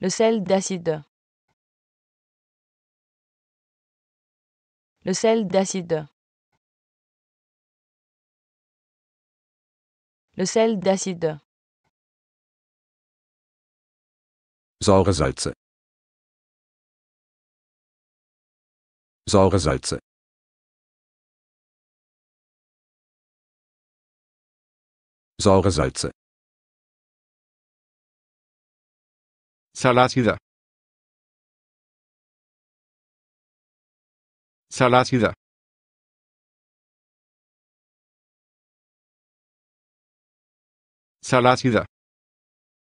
le sel d'acide. Le sel d'acide. Le sel d'acide. saure Salze, saure Salze. saure Salze. Salacida. Salacida. Salacida.